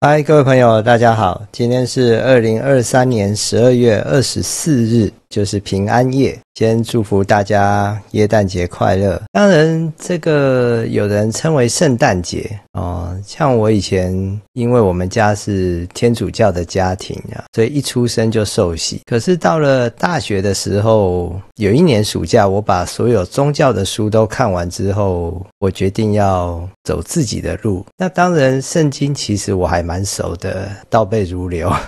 嗨，各位朋友，大家好！今天是二零二三年十二月二十四日。就是平安夜，先祝福大家耶诞节快乐。当然，这个有人称为圣诞节哦。像我以前，因为我们家是天主教的家庭啊，所以一出生就受洗。可是到了大学的时候，有一年暑假，我把所有宗教的书都看完之后，我决定要走自己的路。那当然，圣经其实我还蛮熟的，倒背如流啊。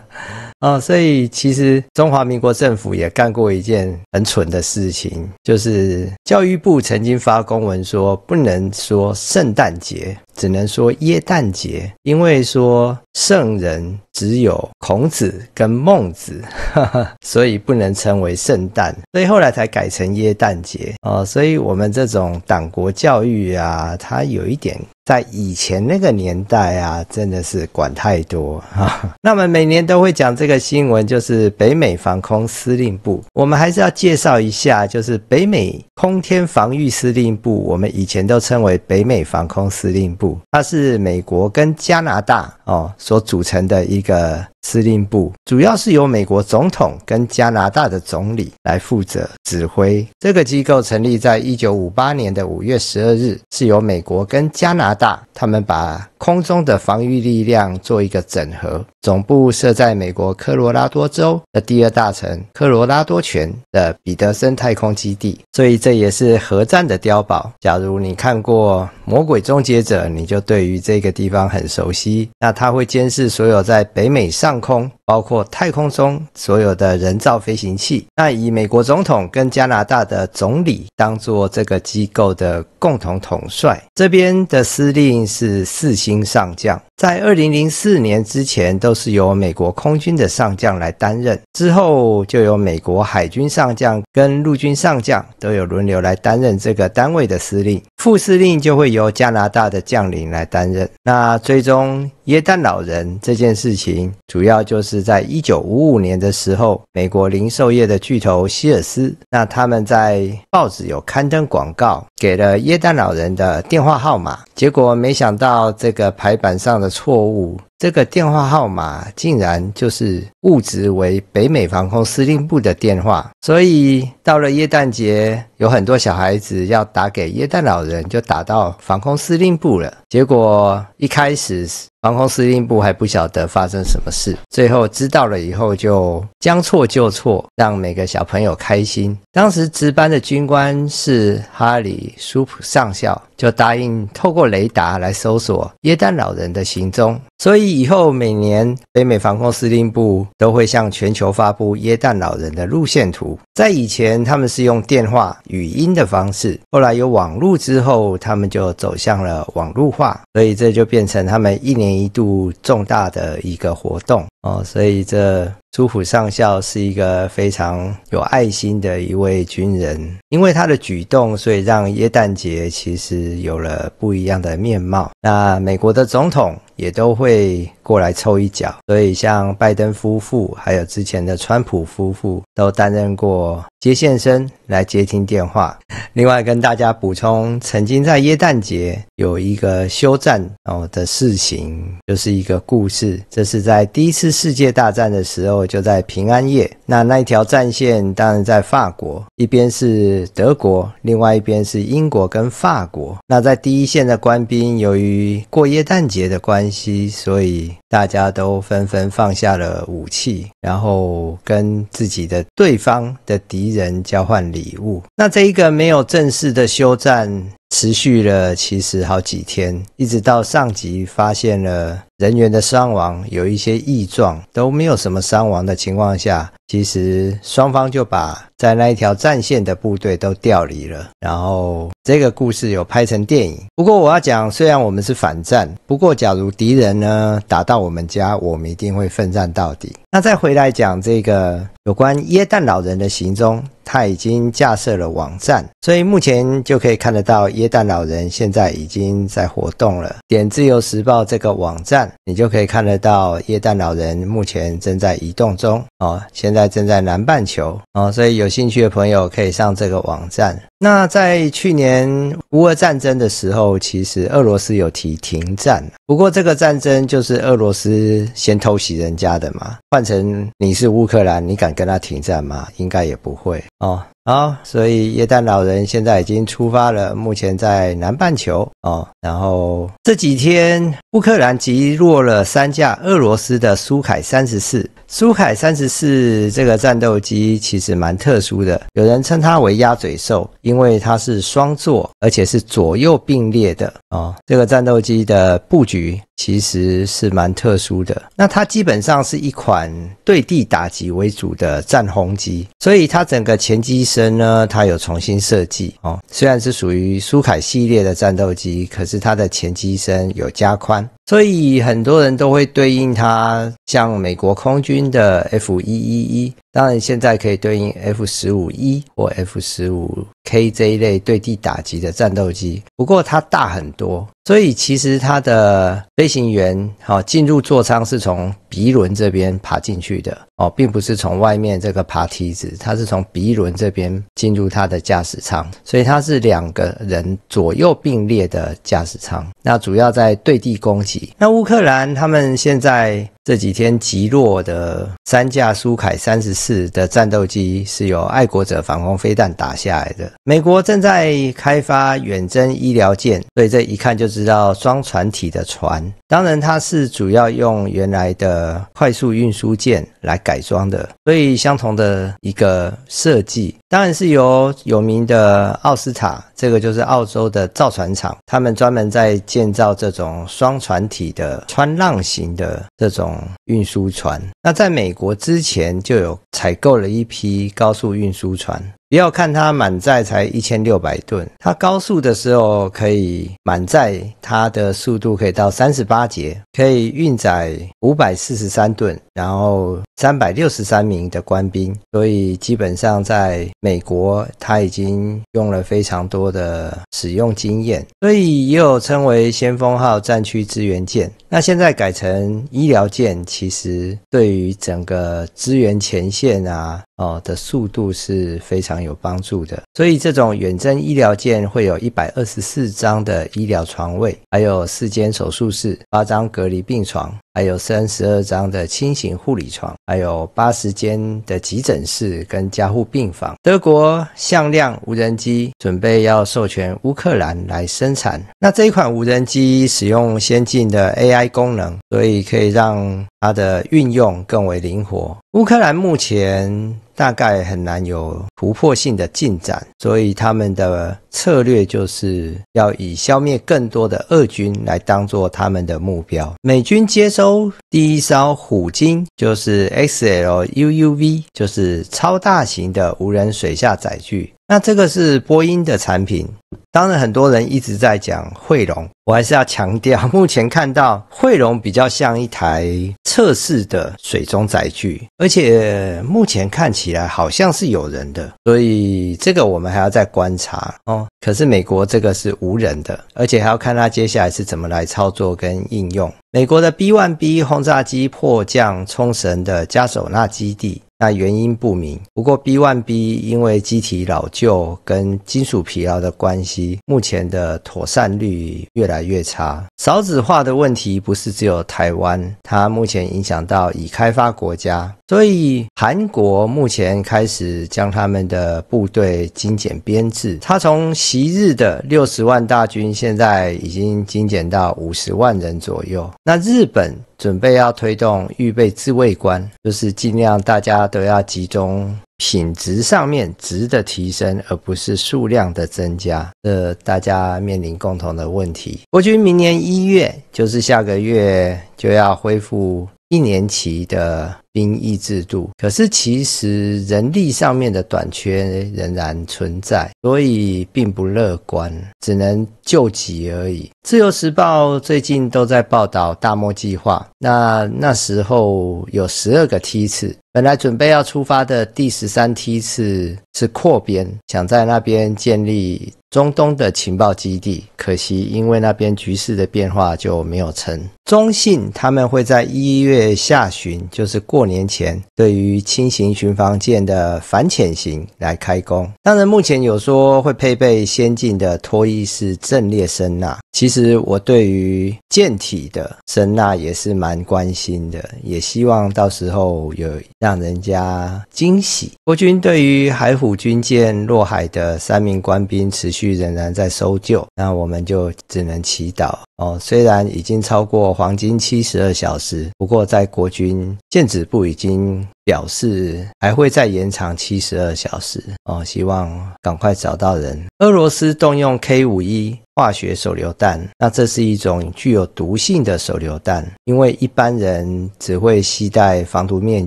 所以，其实中华民国政府。也干过一件很蠢的事情，就是教育部曾经发公文说，不能说圣诞节，只能说耶诞节，因为说圣人只有孔子跟孟子，所以不能称为圣诞，所以后来才改成耶诞节哦。所以我们这种党国教育啊，它有一点。在以前那个年代啊，真的是管太多啊。那么每年都会讲这个新闻，就是北美防空司令部。我们还是要介绍一下，就是北美空天防御司令部，我们以前都称为北美防空司令部。它是美国跟加拿大哦所组成的一个司令部，主要是由美国总统跟加拿大的总理来负责指挥。这个机构成立在一九五八年的五月十二日，是由美国跟加拿。大，他们把空中的防御力量做一个整合，总部设在美国科罗拉多州的第二大城科罗拉多泉的彼得森太空基地，所以这也是核战的碉堡。假如你看过。魔鬼终结者，你就对于这个地方很熟悉。那他会监视所有在北美上空，包括太空中所有的人造飞行器。那以美国总统跟加拿大的总理当做这个机构的共同统帅，这边的司令是四星上将。在二零零四年之前，都是由美国空军的上将来担任，之后就由美国海军上将跟陆军上将都有轮流来担任这个单位的司令，副司令就会由加拿大的将领来担任。那最终。耶诞老人这件事情，主要就是在一九五五年的时候，美国零售业的巨头希尔斯，那他们在报纸有刊登广告，给了耶诞老人的电话号码，结果没想到这个排版上的错误。这个电话号码竟然就是物职为北美防空司令部的电话，所以到了耶诞节，有很多小孩子要打给耶诞老人，就打到防空司令部了。结果一开始防空司令部还不晓得发生什么事，最后知道了以后，就将错就错，让每个小朋友开心。当时值班的军官是哈利·苏普上校，就答应透过雷达来搜索耶诞老人的行踪。所以以后每年北美防空司令部都会向全球发布“耶旦老人”的路线图。在以前，他们是用电话语音的方式；后来有网路之后，他们就走向了网路化。所以这就变成他们一年一度重大的一个活动哦。所以这朱普上校是一个非常有爱心的一位军人，因为他的举动，所以让耶诞节其实有了不一样的面貌。那美国的总统。也都会。过来凑一脚，所以像拜登夫妇，还有之前的川普夫妇，都担任过接线生来接听电话。另外跟大家补充，曾经在耶诞节有一个休战哦的事情，就是一个故事。这是在第一次世界大战的时候，就在平安夜。那那一条战线当然在法国，一边是德国，另外一边是英国跟法国。那在第一线的官兵，由于过耶诞节的关系，所以。大家都纷纷放下了武器，然后跟自己的对方的敌人交换礼物。那这一个没有正式的休战，持续了其实好几天，一直到上级发现了。人员的伤亡有一些异状，都没有什么伤亡的情况下，其实双方就把在那一条战线的部队都调离了。然后这个故事有拍成电影。不过我要讲，虽然我们是反战，不过假如敌人呢打到我们家，我们一定会奋战到底。那再回来讲这个有关耶诞老人的行踪，他已经架设了网站，所以目前就可以看得到耶诞老人现在已经在活动了。点《自由时报》这个网站。你就可以看得到液氮老人目前正在移动中哦，现在正在南半球哦，所以有兴趣的朋友可以上这个网站。那在去年乌俄战争的时候，其实俄罗斯有提停战。不过这个战争就是俄罗斯先偷袭人家的嘛。换成你是乌克兰，你敢跟他停战吗？应该也不会哦。好，所以耶旦老人现在已经出发了，目前在南半球哦。然后这几天乌克兰击落了三架俄罗斯的苏凯三十四。苏凯三十四这个战斗机其实蛮特殊的，有人称它为鸭嘴兽。因为它是双座，而且是左右并列的哦。这个战斗机的布局其实是蛮特殊的。那它基本上是一款对地打击为主的战轰机，所以它整个前机身呢，它有重新设计哦。虽然是属于苏凯系列的战斗机，可是它的前机身有加宽，所以很多人都会对应它，像美国空军的 F 一一一。当然，现在可以对应 F 十五 E 或 F 十五 KJ 类对地打击的战斗机，不过它大很多，所以其实它的飞行员哦、进入座舱是从鼻轮这边爬进去的哦，并不是从外面这个爬梯子，它是从鼻轮这边进入它的驾驶舱，所以它是两个人左右并列的驾驶舱，那主要在对地攻击。那乌克兰他们现在。这几天极弱的三架苏凯三十四的战斗机，是由爱国者防空飞弹打下来的。美国正在开发远征医疗舰，所以这一看就知道装船体的船。当然，它是主要用原来的快速运输舰。来改装的，所以相同的一个设计，当然是由有名的奥斯塔，这个就是澳洲的造船厂，他们专门在建造这种双船体的穿浪型的这种运输船。那在美国之前就有采购了一批高速运输船，不要看它满载才一千六百吨，它高速的时候可以满载，它的速度可以到三十八节，可以运载五百四十三吨，然后。三百六十三名的官兵，所以基本上在美国，他已经用了非常多的使用经验，所以也有称为先锋号战区支援舰。那现在改成医疗舰，其实对于整个支援前线啊，哦的速度是非常有帮助的。所以这种远征医疗舰会有一百二十四张的医疗床位，还有四间手术室，八张隔离病床。还有三十二张的轻型护理床，还有八十间的急诊室跟加护病房。德国向量无人机准备要授权乌克兰来生产。那这一款无人机使用先进的 AI 功能，所以可以让。它的运用更为灵活。乌克兰目前大概很难有突破性的进展，所以他们的策略就是要以消灭更多的俄军来当作他们的目标。美军接收。第一艘虎鲸就是 X L U U V，就是超大型的无人水下载具。那这个是波音的产品。当然，很多人一直在讲汇龙，我还是要强调，目前看到汇龙比较像一台测试的水中载具，而且目前看起来好像是有人的，所以这个我们还要再观察哦。可是美国这个是无人的，而且还要看它接下来是怎么来操作跟应用。美国的 B-1B 轰炸机迫降冲绳的加索纳基地。那原因不明，不过 B1B 因为机体老旧跟金属疲劳的关系，目前的妥善率越来越差。少子化的问题不是只有台湾，它目前影响到已开发国家，所以韩国目前开始将他们的部队精简编制，他从昔日的六十万大军，现在已经精简到五十万人左右。那日本。准备要推动预备自卫官，就是尽量大家都要集中品质上面值的提升，而不是数量的增加。呃，大家面临共同的问题。国军明年一月，就是下个月就要恢复一年期的。兵役制度，可是其实人力上面的短缺仍然存在，所以并不乐观，只能救急而已。自由时报最近都在报道大漠计划，那那时候有十二个梯次。本来准备要出发的第十三梯次是扩编，想在那边建立中东的情报基地，可惜因为那边局势的变化就没有成。中信他们会在一月下旬，就是过年前，对于轻型巡防舰的反潜型来开工。当然，目前有说会配备先进的脱衣式阵列声呐。其实我对于舰体的声呐也是蛮关心的，也希望到时候有。让人家惊喜。国军对于海虎军舰落海的三名官兵，持续仍然在搜救。那我们就只能祈祷哦。虽然已经超过黄金七十二小时，不过在国军舰指部已经。表示还会再延长七十二小时哦，希望赶快找到人。俄罗斯动用 K 五一化学手榴弹，那这是一种具有毒性的手榴弹，因为一般人只会携带防毒面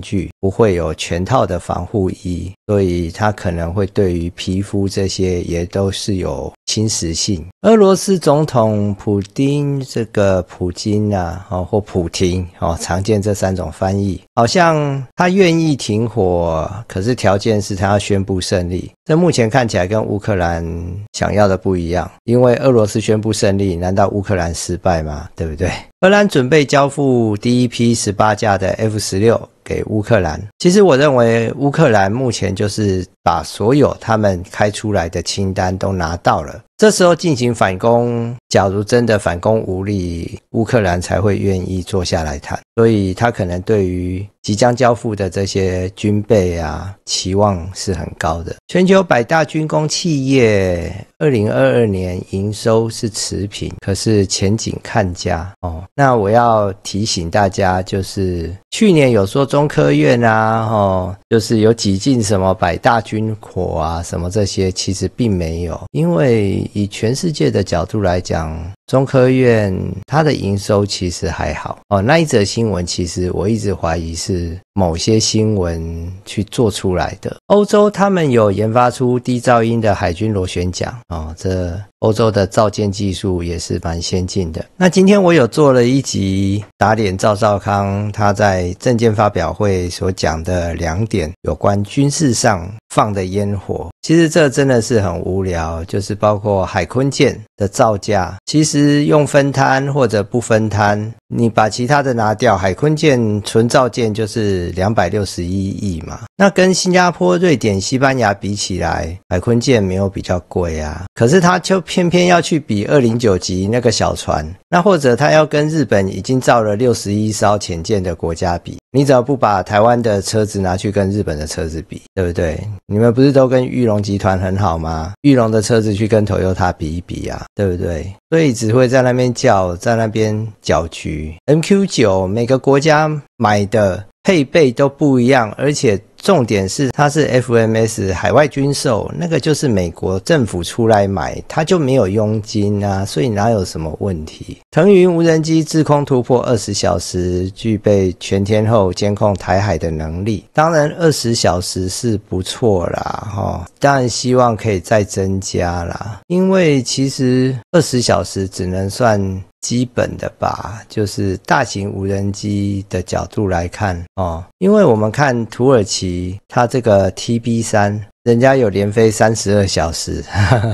具，不会有全套的防护衣。所以，他可能会对于皮肤这些也都是有侵蚀性。俄罗斯总统普京，这个普京啊，哦，或普廷，哦，常见这三种翻译。好像他愿意停火，可是条件是他要宣布胜利。这目前看起来跟乌克兰想要的不一样，因为俄罗斯宣布胜利，难道乌克兰失败吗？对不对？荷兰准备交付第一批十八架的 F 十六给乌克兰。其实我认为，乌克兰目前就是把所有他们开出来的清单都拿到了。这时候进行反攻，假如真的反攻无力，乌克兰才会愿意坐下来谈。所以他可能对于即将交付的这些军备啊，期望是很高的。全球百大军工企业，二零二二年营收是持平，可是前景看佳哦。那我要提醒大家，就是去年有说中科院啊，哦，就是有挤进什么百大军火啊什么这些，其实并没有，因为。以全世界的角度来讲。中科院它的营收其实还好哦。那一则新闻其实我一直怀疑是某些新闻去做出来的。欧洲他们有研发出低噪音的海军螺旋桨哦，这欧洲的造舰技术也是蛮先进的。那今天我有做了一集打脸赵少康，他在证件发表会所讲的两点有关军事上放的烟火，其实这真的是很无聊，就是包括海坤舰的造价，其实。用分摊或者不分摊，你把其他的拿掉，海坤舰纯造舰就是两百六十一亿嘛。那跟新加坡、瑞典、西班牙比起来，海坤舰没有比较贵啊。可是它就偏偏要去比二零九级那个小船，那或者它要跟日本已经造了六十一艘潜舰的国家比。你怎么不把台湾的车子拿去跟日本的车子比，对不对？你们不是都跟裕隆集团很好吗？裕隆的车子去跟 Toyota 比一比啊，对不对？所以只会在那边叫，在那边搅局。M Q 九每个国家买的配备都不一样，而且。重点是它是 FMS 海外军售，那个就是美国政府出来买，它就没有佣金啊，所以哪有什么问题？腾云无人机滞空突破二十小时，具备全天候监控台海的能力。当然，二十小时是不错啦，哈，当然希望可以再增加啦，因为其实二十小时只能算。基本的吧，就是大型无人机的角度来看哦，因为我们看土耳其它这个 TB 三，人家有连飞三十二小时，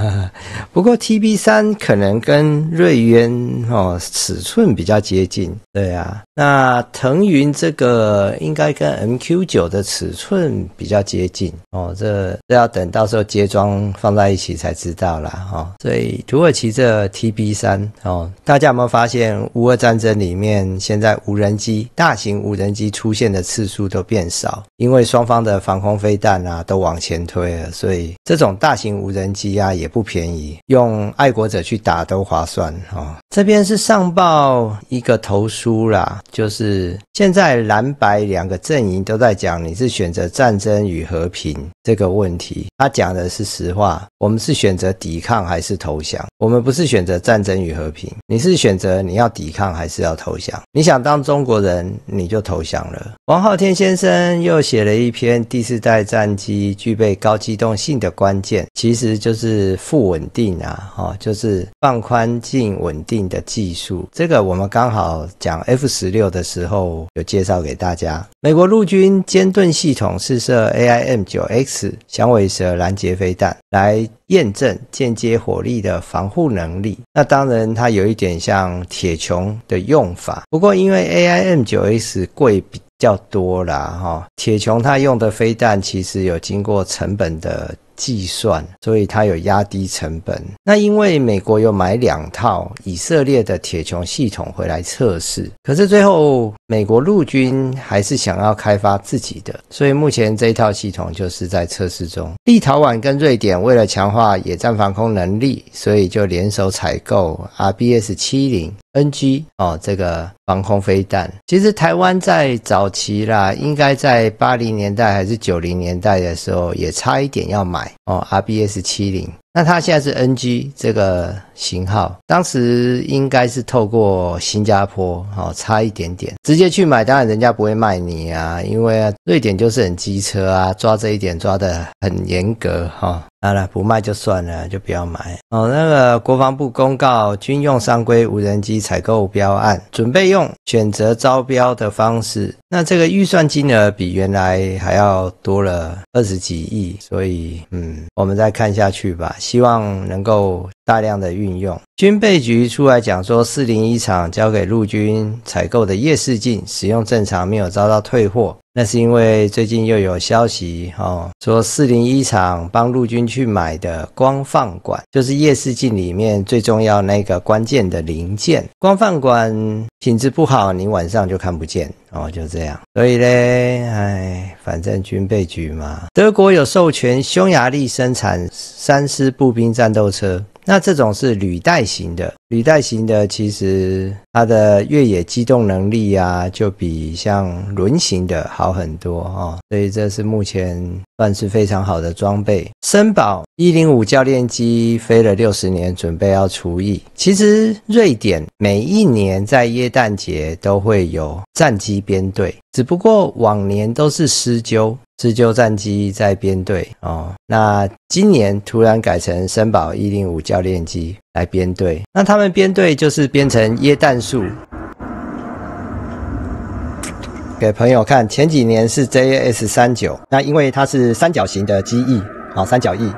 不过 TB 三可能跟瑞渊哦尺寸比较接近，对啊。那腾云这个应该跟 MQ 九的尺寸比较接近哦，这要等到时候接装放在一起才知道啦。哈。所以土耳其这 TB 三哦，大家有没有发现乌俄战争里面现在无人机大型无人机出现的次数都变少，因为双方的防空飞弹啊都往前推了，所以这种大型无人机啊也不便宜，用爱国者去打都划算哦。这边是上报一个投诉啦，就是现在蓝白两个阵营都在讲，你是选择战争与和平这个问题，他讲的是实话。我们是选择抵抗还是投降？我们不是选择战争与和平，你是选择你要抵抗还是要投降？你想当中国人，你就投降了。王浩天先生又写了一篇，第四代战机具备高机动性的关键，其实就是负稳定啊，哦，就是放宽静稳定。的技术，这个我们刚好讲 F 十六的时候有介绍给大家。美国陆军尖盾系统试射 AIM 九 X 响尾蛇拦截飞弹，来验证间接火力的防护能力。那当然，它有一点像铁穹的用法。不过，因为 AIM 九 X 贵比较多啦，哈，铁穹它用的飞弹其实有经过成本的。计算，所以它有压低成本。那因为美国有买两套以色列的铁穹系统回来测试，可是最后美国陆军还是想要开发自己的，所以目前这一套系统就是在测试中。立陶宛跟瑞典为了强化野战防空能力，所以就联手采购 RBS 七零 NG 哦这个防空飞弹。其实台湾在早期啦，应该在八零年代还是九零年代的时候，也差一点要买。哦，RBS 七零。那他现在是 NG 这个型号，当时应该是透过新加坡，哦，差一点点直接去买，当然人家不会卖你啊，因为啊，瑞典就是很机车啊，抓这一点抓的很严格哈。好了，不卖就算了，就不要买哦。那个国防部公告军用商规无人机采购标案，准备用选择招标的方式。那这个预算金额比原来还要多了二十几亿，所以嗯，我们再看下去吧。希望能够大量的运用。军备局出来讲说，四零一厂交给陆军采购的夜视镜使用正常，没有遭到退货。那是因为最近又有消息哦，说四零一厂帮陆军去买的光放管，就是夜视镜里面最重要那个关键的零件。光放管品质不好，你晚上就看不见哦，就这样。所以嘞，哎，反正军备局嘛，德国有授权匈牙利生产三师步兵战斗车。那这种是履带型的，履带型的其实它的越野机动能力啊，就比像轮型的好很多啊，所以这是目前算是非常好的装备。森宝一零五教练机飞了六十年，准备要除役。其实瑞典每一年在耶诞节都会有战机编队，只不过往年都是狮鹫，自救战机在编队哦，那今年突然改成森宝一零五教练机来编队，那他们编队就是编成椰蛋树给朋友看。前几年是 JAS 三九，那因为它是三角形的机翼啊，三角翼。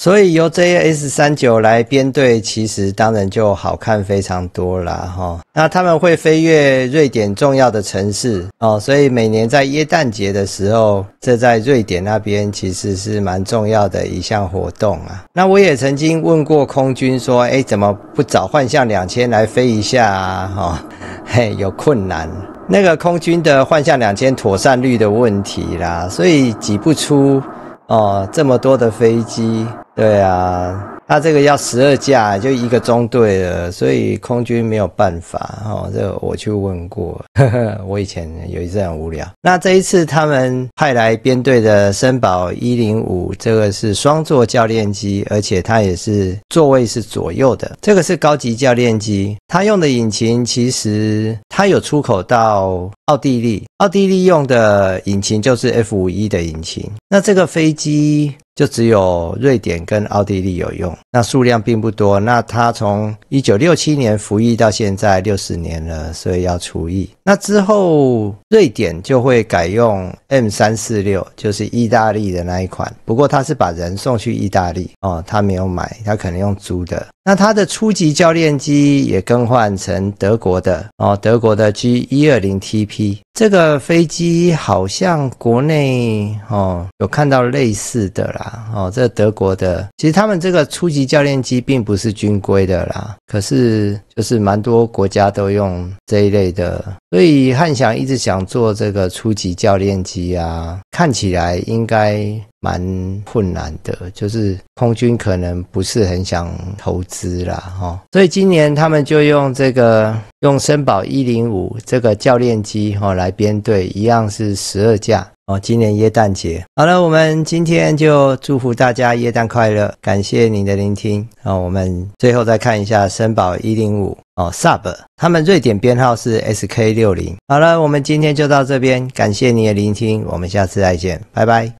所以由 j s 三九来编队，其实当然就好看非常多了哈。那他们会飞越瑞典重要的城市哦，所以每年在耶诞节的时候，这在瑞典那边其实是蛮重要的一项活动啊。那我也曾经问过空军说，哎，怎么不找幻象两千来飞一下啊？哈，嘿，有困难。那个空军的幻象两千妥善率的问题啦，所以挤不出哦这么多的飞机。对啊，他这个要十二架，就一个中队了，所以空军没有办法。哦，这我去问过，我以前有一次很无聊。那这一次他们派来编队的森宝一零五，这个是双座教练机，而且它也是座位是左右的，这个是高级教练机，它用的引擎其实它有出口到。奥地利，奥地利用的引擎就是 F 五一的引擎。那这个飞机就只有瑞典跟奥地利有用，那数量并不多。那它从一九六七年服役到现在六十年了，所以要除役。那之后，瑞典就会改用 M 三四六，就是意大利的那一款。不过他是把人送去意大利哦，他没有买，他可能用租的。那他的初级教练机也更换成德国的哦，德国的 G 一二零 TP。这个飞机好像国内哦有看到类似的啦哦，这德国的其实他们这个初级教练机并不是军规的啦，可是就是蛮多国家都用这一类的，所以汉翔一直想做这个初级教练机啊，看起来应该。蛮困难的，就是空军可能不是很想投资啦，哈，所以今年他们就用这个用森宝一零五这个教练机，哈，来编队，一样是十二架，哦，今年耶诞节，好了，我们今天就祝福大家耶诞快乐，感谢您的聆听，啊，我们最后再看一下森宝一零五，哦，s u b 他们瑞典编号是 S K 六零，好了，我们今天就到这边，感谢您的聆听，我们下次再见，拜拜。